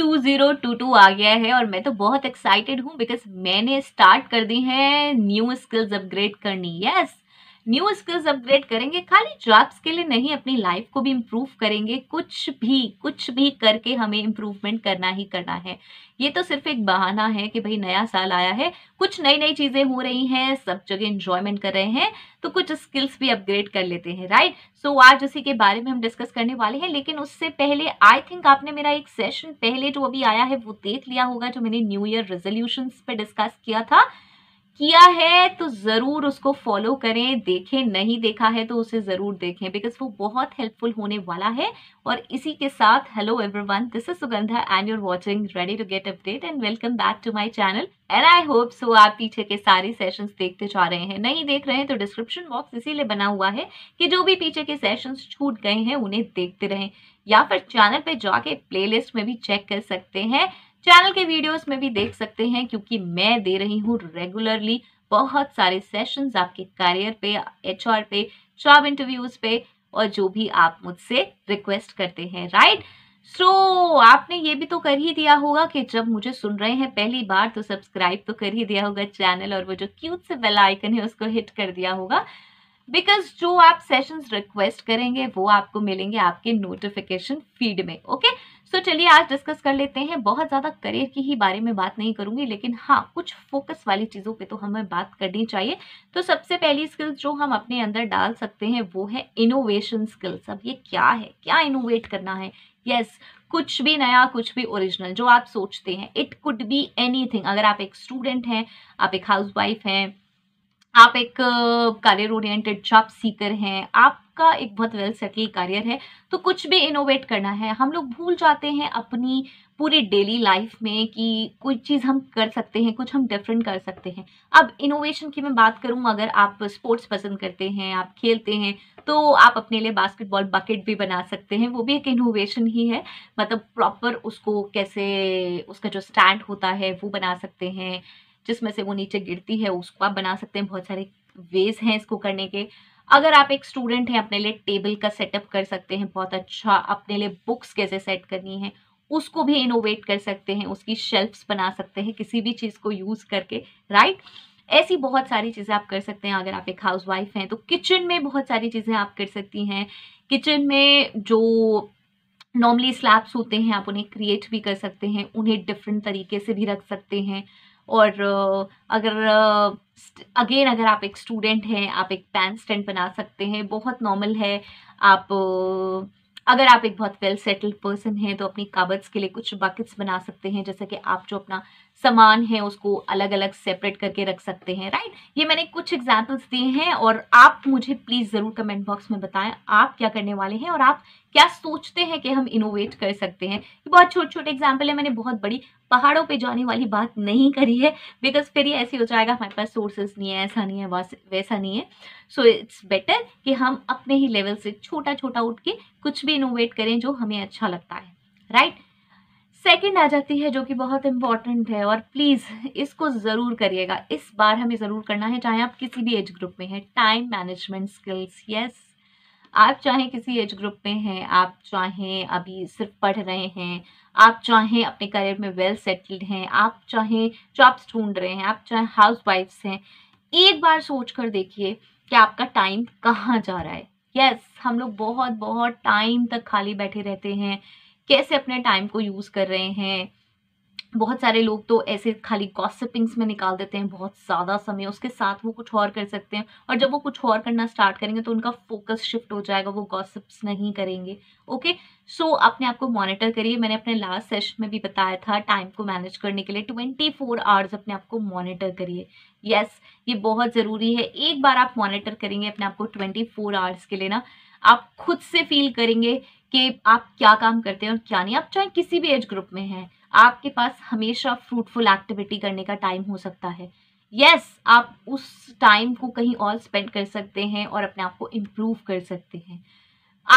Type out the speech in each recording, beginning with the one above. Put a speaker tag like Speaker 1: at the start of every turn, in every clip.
Speaker 1: 2022 आ गया है और मैं तो बहुत एक्साइटेड हूँ बिकॉज मैंने स्टार्ट कर दी है न्यू स्किल्स अपग्रेड करनी yes yes! New skills upgrade करेंगे खाली जॉब्स के लिए नहीं अपनी लाइफ को भी इम्प्रूव करेंगे कुछ भी कुछ भी करके हमें इम्प्रूवमेंट करना ही करना है ये तो सिर्फ एक बहाना है कि भाई नया साल आया है कुछ नई नई चीज़ें हो रही हैं सब जगह इंजॉयमेंट कर रहे हैं तो कुछ स्किल्स भी अपग्रेड कर लेते हैं राइट सो so, आज उसी के बारे में हम डिस्कस करने वाले हैं लेकिन उससे पहले आई थिंक आपने मेरा एक सेशन पहले जो अभी आया है वो देख लिया होगा जो मैंने न्यू ईयर रेजोल्यूशन पे डिस्कस किया था किया है तो ज़रूर उसको फॉलो करें देखें नहीं देखा है तो उसे ज़रूर देखें बिकॉज वो बहुत हेल्पफुल होने वाला है और इसी के साथ hello everyone this is Sugandha and you're watching ready to get update and welcome back to my channel and I hope so आप पीछे के सारे सेशंस देखते जा रहे हैं नहीं देख रहे हैं तो डिस्क्रिप्शन बॉक्स इसीलिए बना हुआ है कि जो भी पीछे के सेशंस छूट गए हैं उन्हें देखते रहें या फिर चैनल पे जाके प्लेलिस्ट में भी चेक कर सकते हैं चैनल के वीडियोस में भी देख सकते हैं क्योंकि मैं दे रही हूँ रेगुलरली बहुत सारे सेशंस आपके करियर पे एच पे जॉब इंटरव्यूज पे और जो भी आप मुझसे रिक्वेस्ट करते हैं राइट सो so, आपने ये भी तो कर ही दिया होगा कि जब मुझे सुन रहे हैं पहली बार तो सब्सक्राइब तो कर ही दिया होगा चैनल और वो जो क्यूट से बेल आइकन है उसको हिट कर दिया होगा बिकॉज जो आप सेशंस रिक्वेस्ट करेंगे वो आपको मिलेंगे आपके नोटिफिकेशन फीड में ओके okay? सो so, चलिए आज डिस्कस कर लेते हैं बहुत ज़्यादा करियर की ही बारे में बात नहीं करूंगी लेकिन हाँ कुछ फोकस वाली चीज़ों पे तो हमें बात करनी चाहिए तो सबसे पहली स्किल्स जो हम अपने अंदर डाल सकते हैं वो है इनोवेशन स्किल्स अब ये क्या है क्या इनोवेट करना है यस yes, कुछ भी नया कुछ भी ओरिजिनल जो आप सोचते हैं इट कुड बी एनी अगर आप एक स्टूडेंट हैं आप एक हाउस हैं आप एक करियर ओरिएंटेड जॉब सीकर हैं आपका एक बहुत वेल सेटल करियर है तो कुछ भी इनोवेट करना है हम लोग भूल जाते हैं अपनी पूरी डेली लाइफ में कि कोई चीज़ हम कर सकते हैं कुछ हम डिफरेंट कर सकते हैं अब इनोवेशन की मैं बात करूं अगर आप स्पोर्ट्स पसंद करते हैं आप खेलते हैं तो आप अपने लिए बास्केटबॉल बकेट भी बना सकते हैं वो भी एक इनोवेशन ही है मतलब प्रॉपर उसको कैसे उसका जो स्टैंड होता है वो बना सकते हैं जिसमें से वो नीचे गिरती है उसको आप बना सकते हैं बहुत सारे वेज हैं इसको करने के अगर आप एक स्टूडेंट हैं अपने लिए टेबल का सेटअप कर सकते हैं बहुत अच्छा अपने लिए बुक्स कैसे सेट करनी है उसको भी इनोवेट कर सकते हैं उसकी शेल्फ्स बना सकते हैं किसी भी चीज़ को यूज़ करके राइट ऐसी बहुत सारी चीज़ें आप कर सकते हैं अगर आप एक हाउस वाइफ हैं तो किचन में बहुत सारी चीज़ें आप कर सकती हैं किचन में जो नॉर्मली स्लैब्स होते हैं आप उन्हें क्रिएट भी कर सकते हैं उन्हें डिफरेंट तरीके से भी रख सकते हैं और अगर अगेन अगर आप एक स्टूडेंट हैं आप एक पैन स्टैंड बना सकते हैं बहुत नॉर्मल है आप अगर आप एक बहुत वेल सेटल्ड पर्सन हैं तो अपनी काबर्स के लिए कुछ बकेट्स बना सकते हैं जैसे कि आप जो अपना सामान है उसको अलग अलग सेपरेट करके रख सकते हैं राइट ये मैंने कुछ एग्जाम्पल्स दिए हैं और आप मुझे प्लीज़ ज़रूर कमेंट बॉक्स में बताएं आप क्या करने वाले हैं और आप क्या सोचते हैं कि हम इनोवेट कर सकते हैं ये बहुत छोटे छोटे एग्जाम्पल है मैंने बहुत बड़ी पहाड़ों पे जाने वाली बात नहीं करी है बिकॉज फिर ये ऐसे हो जाएगा हमारे पास सोर्सेज नहीं है ऐसा नहीं है वैसा नहीं है सो इट्स बेटर कि हम अपने ही लेवल से छोटा छोटा उठ के कुछ भी इनोवेट करें जो हमें अच्छा लगता है राइट right? आ जाती है जो कि बहुत इंपॉर्टेंट है और प्लीज़ इसको ज़रूर करिएगा इस बार हमें ज़रूर करना है चाहे आप किसी भी एज ग्रुप में हैं टाइम मैनेजमेंट स्किल्स यस आप चाहे किसी एज ग्रुप में हैं आप चाहे अभी सिर्फ पढ़ रहे हैं आप चाहे अपने करियर में वेल सेटल्ड हैं आप चाहे जॉब्स ढूंढ रहे हैं आप चाहे हाउस वाइफ्स हैं एक बार सोच कर देखिए कि आपका टाइम कहाँ जा रहा है यस yes, हम लोग बहुत बहुत टाइम तक खाली बैठे रहते हैं कैसे अपने टाइम को यूज़ कर रहे हैं बहुत सारे लोग तो ऐसे खाली गॉसिपिंग्स में निकाल देते हैं बहुत ज़्यादा समय उसके साथ वो कुछ और कर सकते हैं और जब वो कुछ और करना स्टार्ट करेंगे तो उनका फोकस शिफ्ट हो जाएगा वो गॉसिप्स नहीं करेंगे ओके सो so, अपने आप को मॉनिटर करिए मैंने अपने लास्ट सेशन में भी बताया था टाइम को मैनेज करने के लिए ट्वेंटी फोर आवर्स अपने आप को मॉनिटर करिए यस yes, ये बहुत ज़रूरी है एक बार आप मॉनिटर करेंगे अपने आप को ट्वेंटी फोर आवर्स के लिए ना आप खुद से फील करेंगे कि आप क्या काम करते हैं और क्या नहीं आप चाहे किसी भी एज ग्रुप में हैं आपके पास हमेशा फ्रूटफुल एक्टिविटी करने का टाइम हो सकता है यस yes, आप उस टाइम को कहीं और स्पेंड कर सकते हैं और अपने आप को इम्प्रूव कर सकते हैं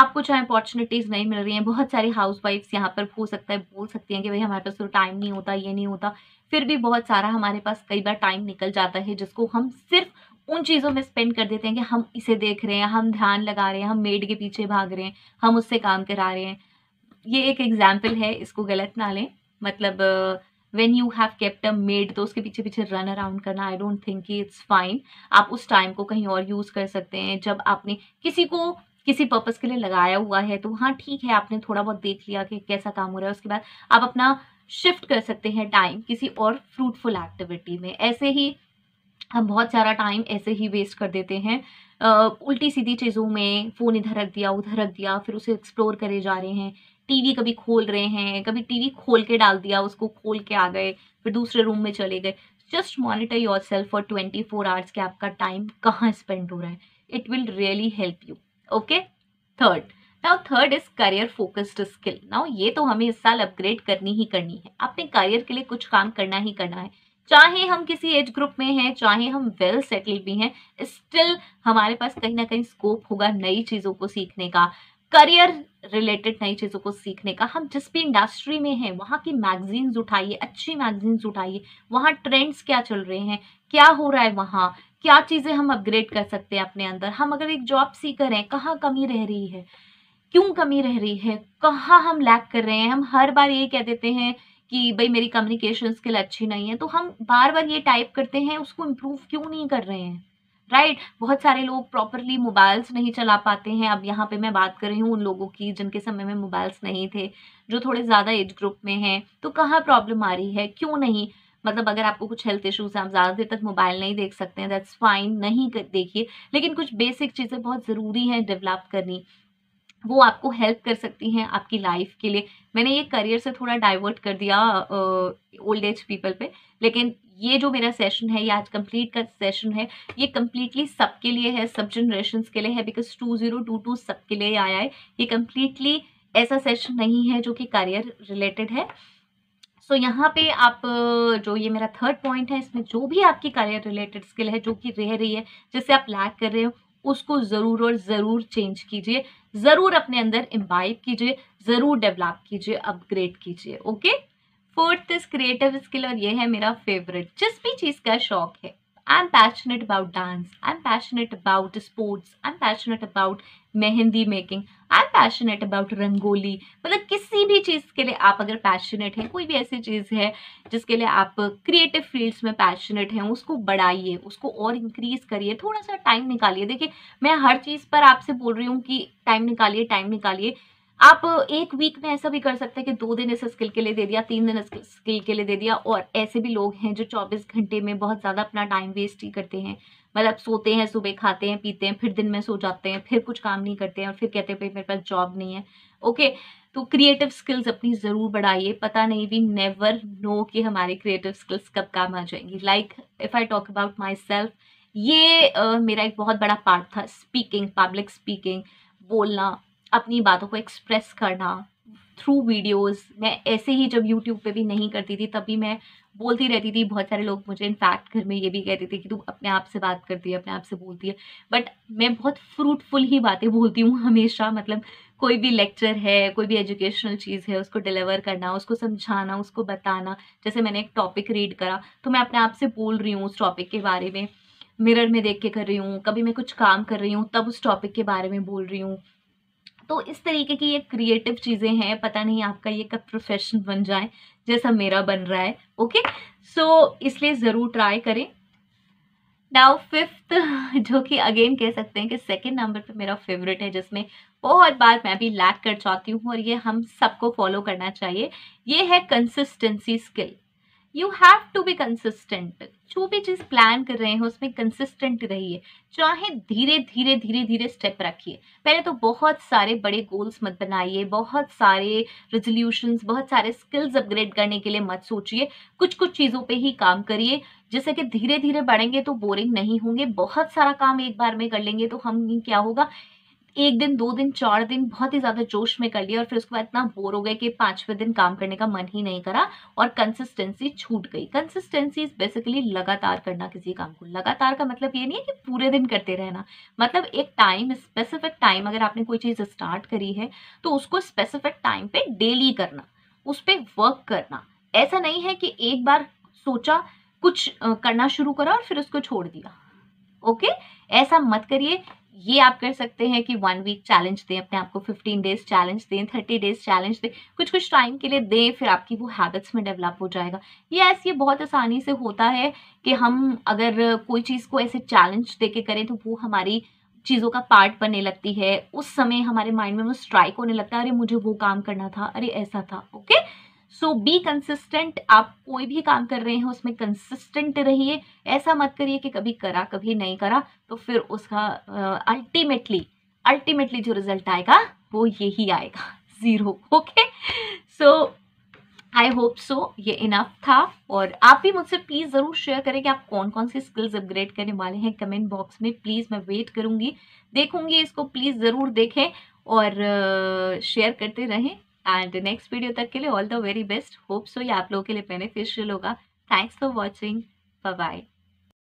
Speaker 1: आपको चाहे अपॉर्चुनिटीज़ नहीं मिल रही हैं बहुत सारी हाउस वाइफ्स यहाँ पर हो सकता है बोल सकती हैं कि भाई हमारे पास तो टाइम नहीं होता ये नहीं होता फिर भी बहुत सारा हमारे पास कई बार टाइम निकल जाता है जिसको हम सिर्फ उन चीज़ों में स्पेंड कर देते हैं कि हम इसे देख रहे हैं हम ध्यान लगा रहे हैं हम मेड के पीछे भाग रहे हैं हम उससे काम करा रहे हैं ये एक एग्जाम्पल है इसको गलत ना लें मतलब when you have kept a maid तो उसके पीछे पीछे रन अराउंड करना आई डोंट थिंक कि इट्स फाइन आप उस टाइम को कहीं और यूज़ कर सकते हैं जब आपने किसी को किसी पर्पज़ के लिए लगाया हुआ है तो हाँ ठीक है आपने थोड़ा बहुत देख लिया कि कैसा काम हो रहा है उसके बाद आप अपना शिफ्ट कर सकते हैं टाइम किसी और फ्रूटफुल एक्टिविटी में ऐसे ही हम बहुत सारा टाइम ऐसे ही वेस्ट कर देते हैं आ, उल्टी सीधी चीज़ों में फ़ोन इधर रख दिया उधर रख दिया फिर उसे एक्सप्लोर करे जा रहे हैं टीवी कभी खोल रहे हैं कभी टीवी खोल के डाल दिया उसको खोल के आ गए फिर दूसरे रूम में चले गए just monitor yourself for twenty four hours के आपका टाइम कहाँ स्पेंड हो रहा है it will really help you okay third now third is career focused skill now ये तो हमें इस साल अपग्रेड करनी ही करनी है अपने करियर के लिए कुछ काम करना ही करना है चाहे हम किसी एज ग्रुप में हैं चाहे हम वेल सेटल्ड भी हैं स्टिल हमारे पास कहीं ना कहीं स्कोप होगा नई चीज़ों को सीखने का करियर रिलेटेड नई चीज़ों को सीखने का हम जिस भी इंडस्ट्री में हैं वहाँ की मैगजीन्स उठाइए अच्छी मैगजीन्स उठाइए वहाँ ट्रेंड्स क्या चल रहे हैं क्या हो रहा है वहाँ क्या चीज़ें हम अपग्रेड कर सकते हैं अपने अंदर हम अगर एक जॉब सीकर हैं कहाँ कमी रह रही है क्यों कमी रह रही है कहाँ हम लैक कर रहे हैं हम हर बार ये कह देते हैं कि भाई मेरी कम्युनिकेशन स्किल अच्छी नहीं है तो हम बार बार ये टाइप करते हैं उसको इम्प्रूव क्यों नहीं कर रहे हैं राइट right? बहुत सारे लोग प्रॉपरली मोबाइल्स नहीं चला पाते हैं अब यहाँ पे मैं बात कर रही हूँ उन लोगों की जिनके समय में मोबाइल्स नहीं थे जो थोड़े ज़्यादा एज ग्रुप में हैं तो कहाँ प्रॉब्लम आ रही है क्यों नहीं मतलब अगर आपको कुछ हेल्थ इश्यूज हैं आप ज़्यादा देर तक मोबाइल नहीं देख सकते हैं दैट्स फाइन नहीं देखिए लेकिन कुछ बेसिक चीज़ें बहुत ज़रूरी हैं डेवलप करनी वो आपको हेल्प कर सकती हैं आपकी लाइफ के लिए मैंने ये करियर से थोड़ा डाइवर्ट कर दिया ओल्ड एज पीपल पे लेकिन ये जो मेरा सेशन है ये आज कंप्लीट का सेशन है ये कम्प्लीटली सबके लिए है सब जनरेशन के लिए है because two zero two two सबके लिए आया है ये कम्प्लीटली ऐसा सेशन नहीं है जो कि करियर रिलेटेड है सो so, यहाँ पे आप जो ये मेरा थर्ड पॉइंट है इसमें जो भी आपकी करियर रिलेटेड स्किल है जो कि रह रही है जिससे आप लैक कर रहे हो उसको ज़रूर और ज़रूर चेंज कीजिए ज़रूर अपने अंदर इम्बाइब कीजिए ज़रूर डेवलप कीजिए अपग्रेड कीजिए okay fourth is creative skill और ये है मेरा फेवरेट जिस भी चीज़ का शौक है I am passionate about dance I am passionate about sports I am passionate about mehndi making I am passionate about rangoli मतलब किसी भी चीज़ के लिए आप अगर पैशनेट हैं कोई भी ऐसी चीज़ है जिसके लिए आप क्रिएटिव फील्ड्स में पैशनेट हैं उसको बढ़ाइए उसको और इंक्रीज़ करिए थोड़ा सा टाइम निकालिए देखिए मैं हर चीज़ पर आपसे बोल रही हूँ कि टाइम निकालिए टाइम निकालिए आप एक वीक में ऐसा भी कर सकते हैं कि दो दिन इस स्किल के लिए दे दिया तीन दिन स्किल के लिए दे दिया और ऐसे भी लोग हैं जो 24 घंटे में बहुत ज़्यादा अपना टाइम वेस्ट ही करते हैं मतलब सोते हैं सुबह खाते हैं पीते हैं फिर दिन में सो जाते हैं फिर कुछ काम नहीं करते हैं और फिर कहते हैं भाई मेरे पास जॉब नहीं है ओके तो क्रिएटिव स्किल्स अपनी ज़रूर बढ़ाइए पता नहीं वी नेवर नो कि हमारे क्रिएटिव स्किल्स कब काम आ जाएंगी like if I talk about myself ये uh, मेरा एक बहुत बड़ा पार्ट था स्पीकिंग पब्लिक स्पीकिंग बोलना अपनी बातों को एक्सप्रेस करना थ्रू वीडियोस मैं ऐसे ही जब यूट्यूब पे भी नहीं करती थी तभी मैं बोलती रहती थी बहुत सारे लोग मुझे इनफैक्ट घर में ये भी कहते थे कि तू अपने आप से बात करती है अपने आप से बोलती है बट मैं बहुत फ्रूटफुल ही बातें बोलती हूँ हमेशा मतलब कोई भी लेक्चर है कोई भी एजुकेशनल चीज़ है उसको डिलीवर करना उसको समझाना उसको बताना जैसे मैंने एक टॉपिक रीड करा तो मैं अपने आप से बोल रही हूँ उस टॉपिक के बारे में मिरर में देख के कर रही हूँ कभी मैं कुछ काम कर रही हूँ तब उस टॉपिक के बारे में बोल रही हूँ तो इस तरीके की ये क्रिएटिव चीज़ें हैं पता नहीं आपका ये कब प्रोफेशन बन जाए जैसा मेरा बन रहा है ओके सो so, इसलिए ज़रूर ट्राई करें नाउ फिफ्थ जो कि अगेन कह सकते हैं कि सेकेंड नंबर पे मेरा फेवरेट है जिसमें बहुत बार मैं भी लैक कर चाहती हूँ और ये हम सबको फॉलो करना चाहिए ये है consistency skill you have to be consistent जो भी चीज़ प्लान कर रहे हैं उसमें कंसिस्टेंट रहिए चाहे धीरे धीरे धीरे धीरे स्टेप रखिए पहले तो बहुत सारे बड़े गोल्स मत बनाइए बहुत सारे रेजोल्यूशंस बहुत सारे स्किल्स अपग्रेड करने के लिए मत सोचिए कुछ कुछ चीज़ों पे ही काम करिए जैसे कि धीरे धीरे बढ़ेंगे तो बोरिंग नहीं होंगे बहुत सारा काम एक बार में कर लेंगे तो हम क्या होगा एक दिन दो दिन चार दिन बहुत ही ज्यादा जोश में कर लिया और फिर उसके बाद इतना बोर हो गए कि पांचवें दिन काम करने का मन ही नहीं करा और कंसिस्टेंसी छूट गई कंसिस्टेंसी इज बेसिकली लगातार करना किसी काम को लगातार का मतलब ये नहीं है कि पूरे दिन करते रहना मतलब एक टाइम स्पेसिफिक टाइम अगर आपने कोई चीज स्टार्ट करी है तो उसको स्पेसिफिक टाइम पे डेली करना उस पर वर्क करना ऐसा नहीं है कि एक बार सोचा कुछ करना शुरू करा और फिर उसको छोड़ दिया ओके ऐसा मत करिए ये आप कर सकते हैं कि वन वीक चैलेंज दें अपने आप को फिफ्टीन डेज चैलेंज दें थर्टी डेज चैलेंज दें कुछ कुछ टाइम के लिए दें फिर आपकी वो हैबिट्स में डेवलप हो जाएगा यस ये बहुत आसानी से होता है कि हम अगर कोई चीज़ को ऐसे चैलेंज दे के करें तो वो हमारी चीज़ों का पार्ट बनने लगती है उस समय हमारे माइंड में वो स्ट्राइक होने लगता है अरे मुझे वो काम करना था अरे ऐसा था ओके सो बी कंसिस्टेंट आप कोई भी काम कर रहे हैं उसमें कंसिस्टेंट रहिए ऐसा मत करिए कि कभी करा कभी नहीं करा तो फिर उसका अल्टीमेटली अल्टीमेटली जो रिजल्ट आएगा वो यही आएगा zero okay so I hope so ये इनफ था और आप भी मुझसे प्लीज़ ज़रूर शेयर करें कि आप कौन कौन सी स्किल्स अपग्रेड करने वाले हैं कमेंट बॉक्स में प्लीज़ मैं वेट करूँगी देखूँगी इसको प्लीज़ ज़रूर देखें और शेयर करते रहें एंड नेक्स्ट वीडियो तक के लिए all the very best hope so ये आप लोगों के लिए बेनिफिशियल होगा थैंक्स फॉर वॉचिंग बाय